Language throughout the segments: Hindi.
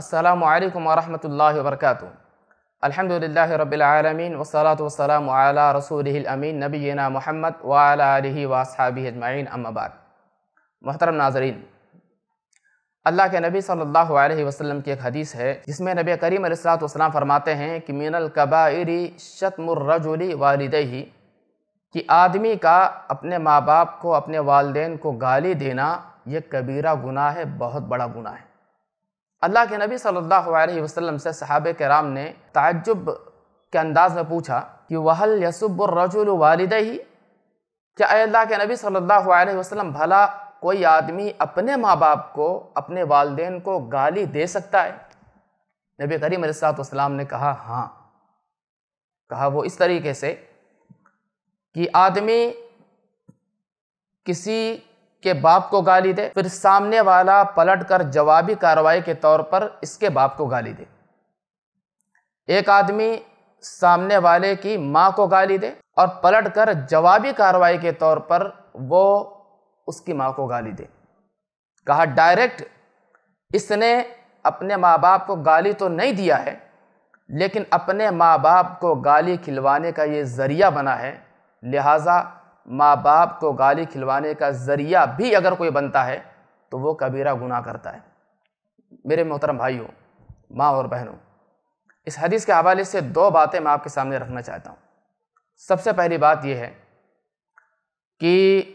अस्सलाम वालेकुम रहमतुल्लाहि वरकatuह अल्हम्दुलिल्लाहि रब्बिल आलमीन वस्सलातु वस्सलामु अला रसूलिहिल अमीन नबीना मोहम्मद व अला आलिहि व अस्हाबिहि अजमाइन अम्मा बाद मोहतरम नाजरीन अल्लाह के नबी सल्लल्लाहु अलैहि वसल्लम की एक हदीस है जिसमें नबी करीम सलाम फरमाते हैं कि मिनल कबाइरी शतमरजुली वालदही कि आदमी का अपने माँ बाप को अपने वालदेन को गाली देना यह कबीरा गुनाह है बहुत बड़ा गुनाह है अल्लाह के नबी सल्लल्लाहु अलैहि वसल्लम से सहाब कराम ने ताज्जुब के अंदाज़ में पूछा कि वहल यसुब्रजुल वालद ही क्या अल्लाह के नबी सल्लल्लाहु अलैहि वसल्लम भला कोई आदमी अपने माँ बाप को अपने वालदेन को गाली दे सकता है नबी करीम सलाम ने कहा हाँ कहा वो इस तरीके से कि आदमी किसी के बाप को गाली दे फिर सामने वाला पलटकर जवाबी कार्रवाई के तौर पर इसके बाप को गाली दे एक आदमी सामने वाले की माँ को गाली दे और पलटकर जवाबी कार्रवाई के तौर पर वो उसकी माँ को गाली दे कहा डायरेक्ट इसने अपने माँ बाप को गाली तो नहीं दिया है लेकिन अपने माँ बाप को गाली खिलवाने का ये ज़रिया बना है लिहाजा माँ बाप को गाली खिलवाने का ज़रिया भी अगर कोई बनता है तो वो कबीरा गुनाह करता है मेरे मोहतरम भाइयों माँ और बहनों इस हदीस के हवाले से दो बातें मैं आपके सामने रखना चाहता हूँ सबसे पहली बात यह है कि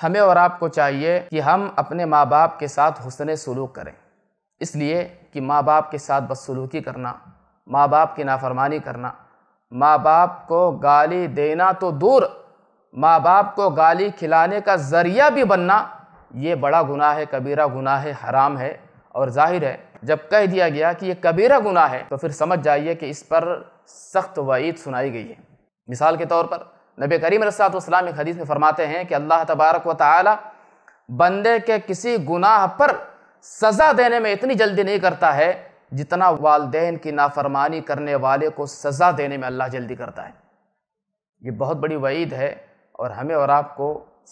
हमें और आपको चाहिए कि हम अपने माँ बाप के साथ हुसन सलूक करें इसलिए कि माँ बाप के साथ बदसलूकी करना माँ बाप की नाफरमानी करना माँ बाप को गाली देना तो दूर माँ बाप को गाली खिलाने का ज़रिया भी बनना ये बड़ा गुनाह है कबीरा गुनाह है हराम है और जाहिर है जब कह दिया गया कि ये कबीरा गुनाह है तो फिर समझ जाइए कि इस पर सख्त वईद सुनाई गई है मिसाल के तौर पर नबी करीम रसातम एक हदीस में फरमाते हैं कि अल्लाह तबारक व ताली बंदे के किसी गुनाह पर सज़ा देने में इतनी जल्दी नहीं करता है जितना वालदेन की नाफरमानी करने वाले को सज़ा देने में अल्लाह जल्दी करता है ये बहुत बड़ी वईद है और हमें और आपको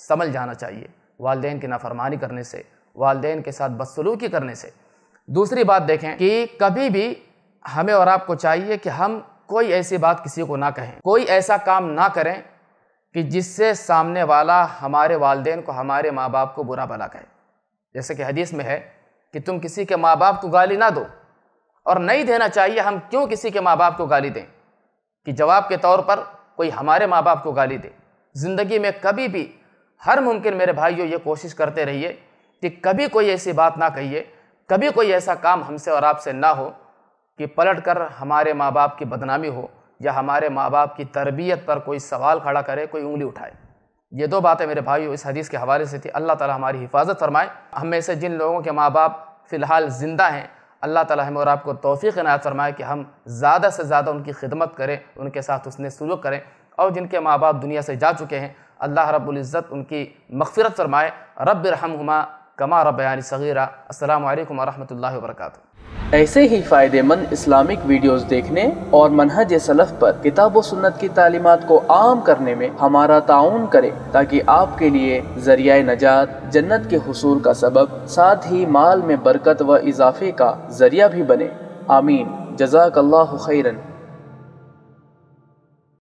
समझ जाना चाहिए वालदेन की नाफरमानी करने से वालदेन के साथ बदसलूकी करने से दूसरी बात देखें कि कभी भी हमें और आपको चाहिए कि हम कोई ऐसी बात किसी को ना कहें कोई ऐसा काम ना करें कि जिससे सामने वाला हमारे वालदेन को हमारे माँ बाप को बुरा भला कहे जैसे कि हदीस में है कि तुम किसी के माँ बाप को गाली ना दो और नहीं देना चाहिए हम क्यों किसी के माँ बाप को गाली दें कि जवाब के तौर पर कोई हमारे माँ बाप को गाली दे ज़िंदगी में कभी भी हर मुमकिन मेरे भाइयों ये कोशिश करते रहिए कि कभी कोई ऐसी बात ना कहिए कभी कोई ऐसा काम हमसे और आपसे ना हो कि पलट कर हमारे माँ बाप की बदनामी हो या हमारे माँ बाप की तरबियत पर कोई सवाल खड़ा करे कोई उंगली उठाए ये दो बातें मेरे भाइयों इस हदीस के हवाले से थी अल्लाह ताला हमारी हिफाजत फरमाए हम में से जिन लोगों के माँ बाप फ़िलहाल ज़िंदा हैं अल्लाह ताला हम और आपको तोफ़ी नायत फरमाए कि हम ज़्यादा से ज़्यादा उनकी खिदमत करें उनके साथ उसने सलूक करें और जिनके माँ बाप दुनिया से जा चुके हैं अल्लाह रब्ज़त उनकी मगफ़रत फरमाए रब रहम कमा रबयानी सगीरा अल्लाम वरहमल वर्क ऐसे ही फ़ायदेमंद इस्लामिक वीडियोस देखने और मनहज सलफ़ पर किताब व सुन्नत की तालीमत को आम करने में हमारा ताउन करें ताकि आपके लिए जरिया नजात जन्नत के हसूल का सबब साथ ही माल में बरकत व इजाफे का जरिया भी बने आमीन जजाक खैरन